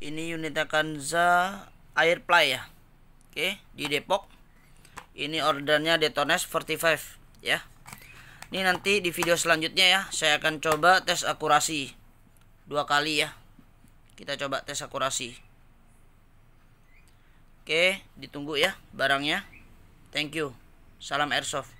ini unit Kanza Airplay ya oke di Depok ini ordernya Detones 45 ya ini nanti di video selanjutnya ya saya akan coba tes akurasi dua kali ya kita coba tes akurasi oke ditunggu ya barangnya thank you salam airsoft